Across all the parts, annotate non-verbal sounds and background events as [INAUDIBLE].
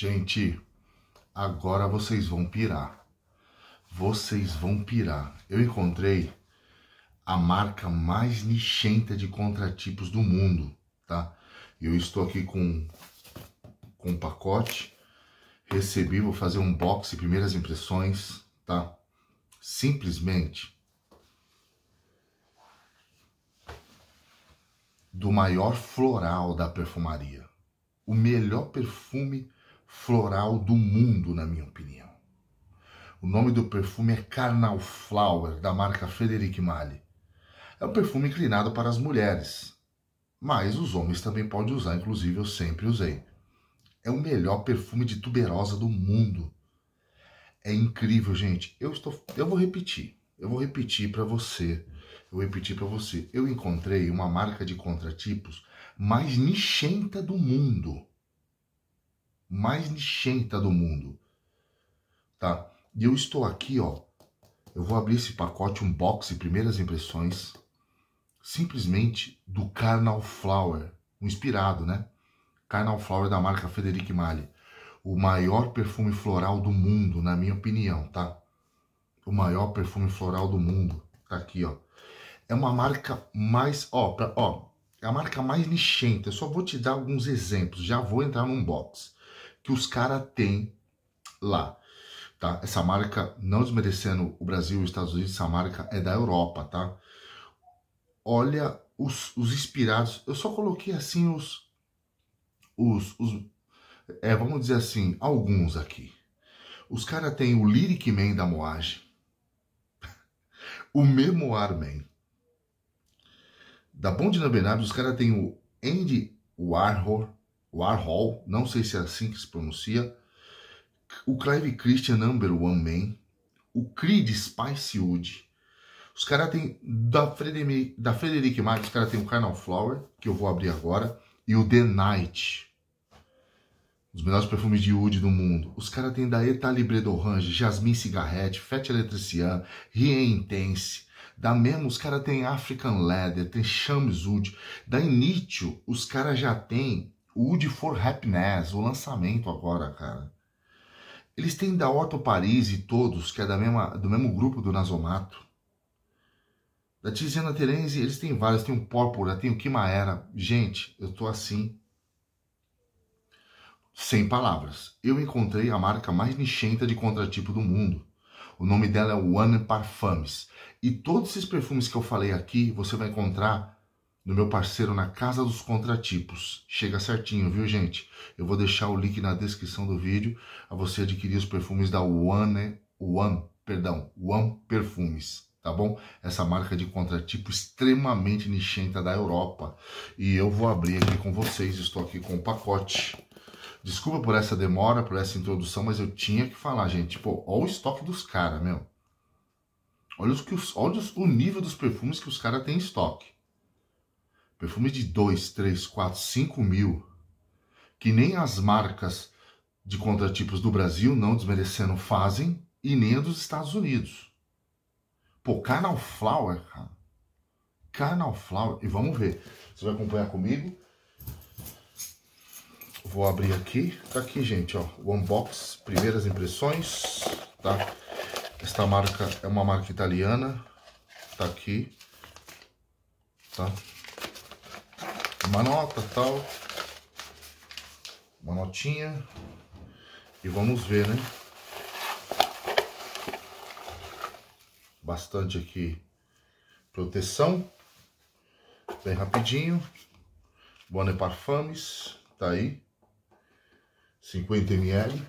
Gente, agora vocês vão pirar. Vocês vão pirar. Eu encontrei a marca mais nichenta de contratipos do mundo, tá? Eu estou aqui com com um pacote. Recebi, vou fazer um box primeiras impressões, tá? Simplesmente do maior floral da perfumaria. O melhor perfume floral do mundo, na minha opinião. O nome do perfume é Carnal Flower, da marca Frederic Malle. É um perfume inclinado para as mulheres, mas os homens também podem usar, inclusive eu sempre usei. É o melhor perfume de tuberosa do mundo. É incrível, gente. Eu estou eu vou repetir. Eu vou repetir para você. Eu vou repetir para você. Eu encontrei uma marca de contratipos mais nichenta do mundo mais nichenta do mundo. Tá? E eu estou aqui, ó. Eu vou abrir esse pacote, unboxing, primeiras impressões, simplesmente do Carnal Flower, um inspirado, né? Carnal Flower da marca Frederic Malle. O maior perfume floral do mundo, na minha opinião, tá? O maior perfume floral do mundo. Tá aqui, ó. É uma marca mais, ó, pra, ó, é a marca mais nichenta. Eu só vou te dar alguns exemplos, já vou entrar no unboxing que os caras têm lá. Tá? Essa marca, não desmerecendo o Brasil e os Estados Unidos, essa marca é da Europa, tá? Olha os, os inspirados. Eu só coloquei assim os. Os. os é, vamos dizer assim, alguns aqui. Os caras têm o Lyric Man da Moage, [LAUGHS] o Memoir Man. Da Bondina Benavides, os caras têm o Andy Warhol, Warhol, não sei se é assim que se pronuncia, o Clive Christian Number One Man, o Creed Spicewood. Os caras têm da Frederic, da Frederic Marx, os caras têm o Carnal Flower, que eu vou abrir agora, e o The Night. Os melhores perfumes de Wood do mundo. Os caras têm da Eta Libre d'Orange, Jasmine Cigarette, Fete Electrician, Rien Intense. Da mesmo, os caras têm African Leather, tem Chames Wood. Da Initio, os caras já têm Wood for Happiness, o lançamento agora, cara. Eles têm da Otto Paris e todos, que é da mesma, do mesmo grupo do Nasomato. Da Tiziana Terenzi, eles têm vários. Tem o Pórpora, tem o Quimaera. Gente, eu tô assim. Sem palavras. Eu encontrei a marca mais nichenta de contratipo do mundo. O nome dela é One Parfums. E todos esses perfumes que eu falei aqui, você vai encontrar do meu parceiro na Casa dos Contratipos. Chega certinho, viu, gente? Eu vou deixar o link na descrição do vídeo a você adquirir os perfumes da One, One, perdão, One Perfumes tá bom? Essa marca de contratipo extremamente nichenta da Europa. E eu vou abrir aqui com vocês, estou aqui com o pacote. Desculpa por essa demora, por essa introdução, mas eu tinha que falar, gente. Pô, olha o estoque dos caras, meu. Olha, os, olha os, o nível dos perfumes que os caras têm em estoque perfume de 2, 3, 4, 5 mil, que nem as marcas de contratipos do Brasil, não desmerecendo, fazem, e nem a dos Estados Unidos. Pô, Canal Flower, cara. Canal Flower. E vamos ver. Você vai acompanhar comigo. Vou abrir aqui. Tá aqui, gente, ó. O unbox, primeiras impressões, tá? Esta marca é uma marca italiana. Tá aqui. Tá? uma nota tal. Uma notinha. E vamos ver, né? Bastante aqui proteção. Bem rapidinho. Bonne Parfums tá aí. 50 ml.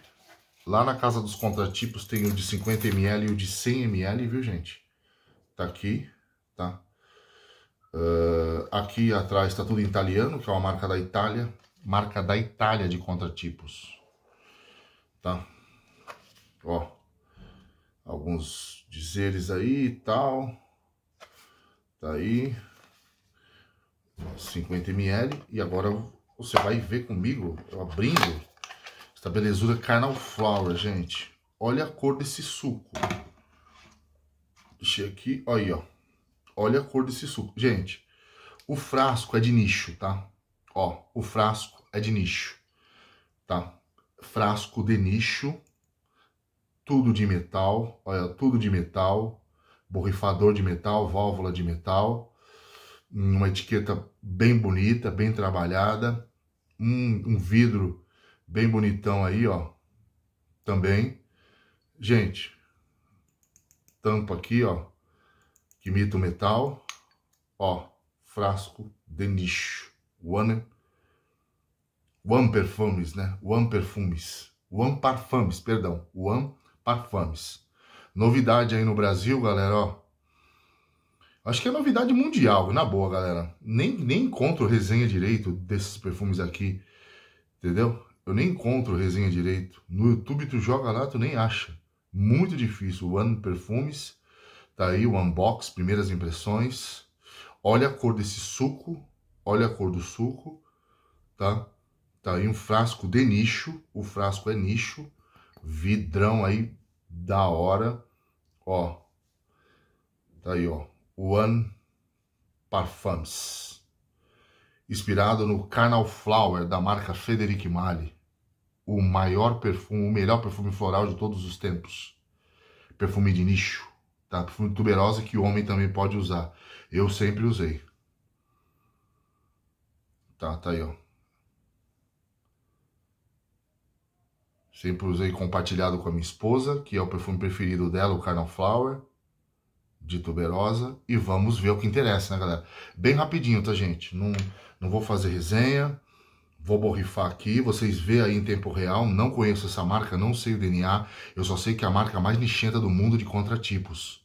Lá na casa dos contratipos tem o de 50 ml e o de 100 ml, viu, gente? Tá aqui, tá? Uh, aqui atrás está tudo em italiano, que é uma marca da Itália. Marca da Itália de contratipos. Tá? Ó. Alguns dizeres aí e tal. Tá aí. 50 ml. E agora você vai ver comigo, eu abrindo esta belezura Carnal Flower, gente. Olha a cor desse suco. Deixei aqui, olha aí, ó. Olha a cor desse suco. Gente, o frasco é de nicho, tá? Ó, o frasco é de nicho, tá? Frasco de nicho, tudo de metal, olha, tudo de metal, borrifador de metal, válvula de metal, hum, uma etiqueta bem bonita, bem trabalhada, um, um vidro bem bonitão aí, ó, também. Gente, tampa aqui, ó, que imita o metal. Ó, frasco de nicho. One, one Perfumes, né? One Perfumes. One Parfumes, perdão. One Parfumes. Novidade aí no Brasil, galera, ó. Acho que é novidade mundial, na boa, galera. Nem, nem encontro resenha direito desses perfumes aqui, entendeu? Eu nem encontro resenha direito. No YouTube tu joga lá, tu nem acha. Muito difícil. One Perfumes Tá aí o unbox, primeiras impressões. Olha a cor desse suco, olha a cor do suco, tá? Tá aí um frasco de nicho, o frasco é nicho, vidrão aí da hora, ó. Tá aí, ó, One Parfums, inspirado no Carnal Flower da marca Frederic Malle, o maior perfume, o melhor perfume floral de todos os tempos. Perfume de nicho tá? Perfume tuberosa que o homem também pode usar. Eu sempre usei. Tá, tá aí, ó. Sempre usei compartilhado com a minha esposa, que é o perfume preferido dela, o Carnal Flower, de tuberosa. E vamos ver o que interessa, né, galera? Bem rapidinho, tá, gente? Não, não vou fazer resenha. Vou borrifar aqui, vocês vê aí em tempo real, não conheço essa marca, não sei o DNA, eu só sei que é a marca mais lixenta do mundo de contratipos.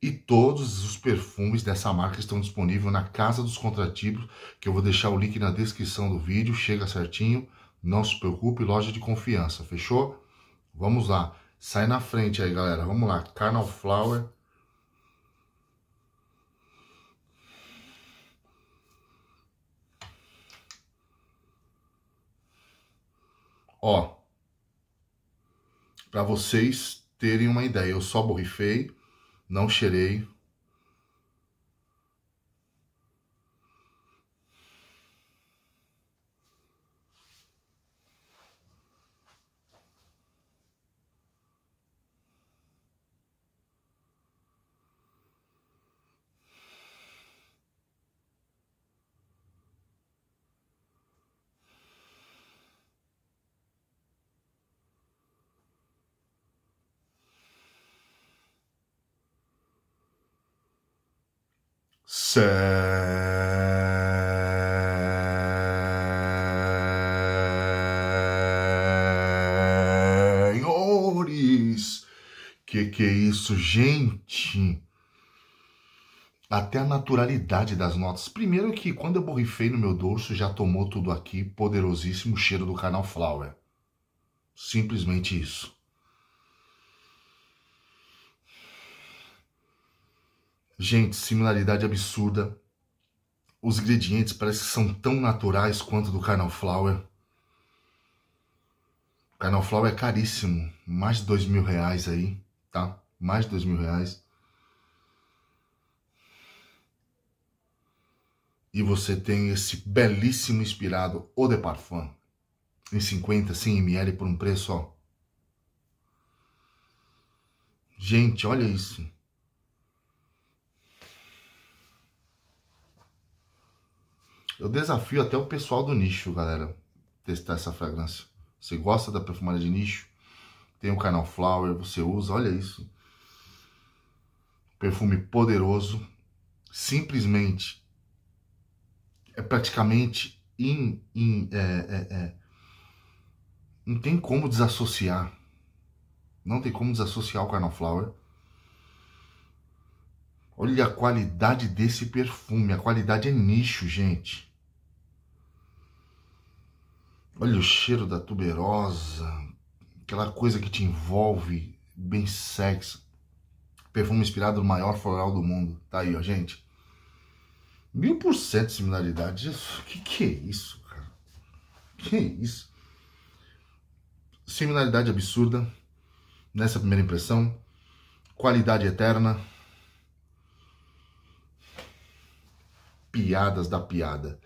E todos os perfumes dessa marca estão disponíveis na Casa dos Contratipos, que eu vou deixar o link na descrição do vídeo, chega certinho, não se preocupe, loja de confiança, fechou? Vamos lá, sai na frente aí galera, vamos lá, Carnal Flower, Ó, para vocês terem uma ideia, eu só borrifei, não cheirei, Senhores! Que que é isso, gente? Até a naturalidade das notas. Primeiro que quando eu borrifei no meu dorso, já tomou tudo aqui, poderosíssimo cheiro do canal Flower. Simplesmente isso. Gente, similaridade absurda. Os ingredientes parecem que são tão naturais quanto do Carnal Flower. O Carnal Flower é caríssimo. Mais de dois mil reais aí, tá? Mais de dois mil reais. E você tem esse belíssimo inspirado Eau de Parfum. Em 50, 100 ml por um preço, ó. Gente, olha isso. Eu desafio até o pessoal do nicho, galera, testar essa fragrância. Você gosta da perfumaria de nicho? Tem o canal Flower, você usa, olha isso. Perfume poderoso, simplesmente é praticamente in, in, é, é, é. não tem como desassociar. Não tem como desassociar o Carnal Flower Olha a qualidade desse perfume. A qualidade é nicho, gente. Olha o cheiro da tuberosa. Aquela coisa que te envolve. Bem sexy. Perfume inspirado no maior floral do mundo. Tá aí, ó, gente. Mil por cento de similaridade. Que que é isso, cara? Que é isso? Similaridade absurda. Nessa primeira impressão. Qualidade eterna. piadas da piada.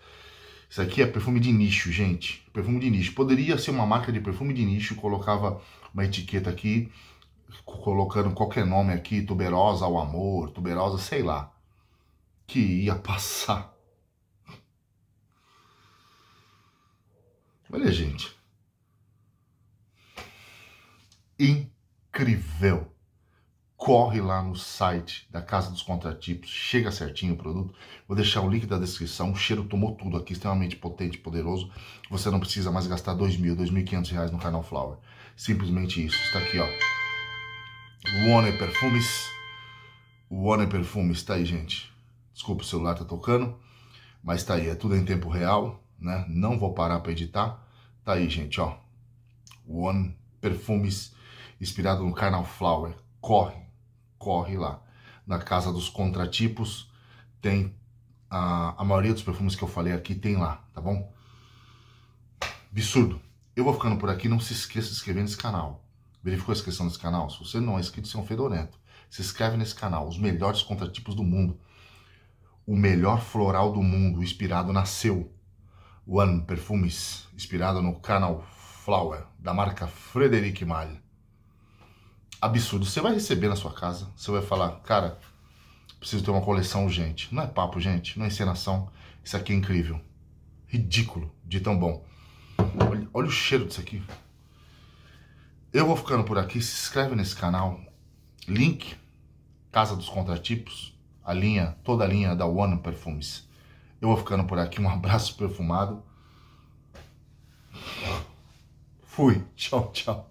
Isso aqui é perfume de nicho, gente. Perfume de nicho. Poderia ser uma marca de perfume de nicho, colocava uma etiqueta aqui, colocando qualquer nome aqui, tuberosa ao amor, tuberosa, sei lá, que ia passar. Olha, gente. Incrível corre lá no site da Casa dos Contratipos, chega certinho o produto. Vou deixar o link da descrição. O cheiro tomou tudo aqui, extremamente potente, poderoso. Você não precisa mais gastar dois mil, dois mil quinhentos reais no canal Flower. Simplesmente isso. Está aqui, ó. Warner Perfumes. Warner Perfumes, está aí, gente. Desculpa, o celular tá tocando, mas tá aí. É tudo em tempo real, né? Não vou parar para editar. Tá aí, gente, ó. One Perfumes, inspirado no Carnal Flower. Corre, corre lá. Na casa dos contratipos tem a, a maioria dos perfumes que eu falei aqui tem lá, tá bom? Absurdo. Eu vou ficando por aqui, não se esqueça de se inscrever nesse canal. Verificou a inscrição nesse canal? Se você não é inscrito, você é um fedorento. Se inscreve nesse canal, os melhores contratipos do mundo. O melhor floral do mundo, inspirado na seu One Perfumes, inspirado no Canal Flower, da marca Frederic Malle absurdo. Você vai receber na sua casa, você vai falar, cara, preciso ter uma coleção urgente. Não é papo, gente, não é encenação. Isso aqui é incrível. Ridículo de tão bom. Olha, olha, o cheiro disso aqui. Eu vou ficando por aqui. Se inscreve nesse canal. Link Casa dos Contratipos. A linha, toda a linha da One Perfumes. Eu vou ficando por aqui. Um abraço perfumado. Fui. Tchau, tchau.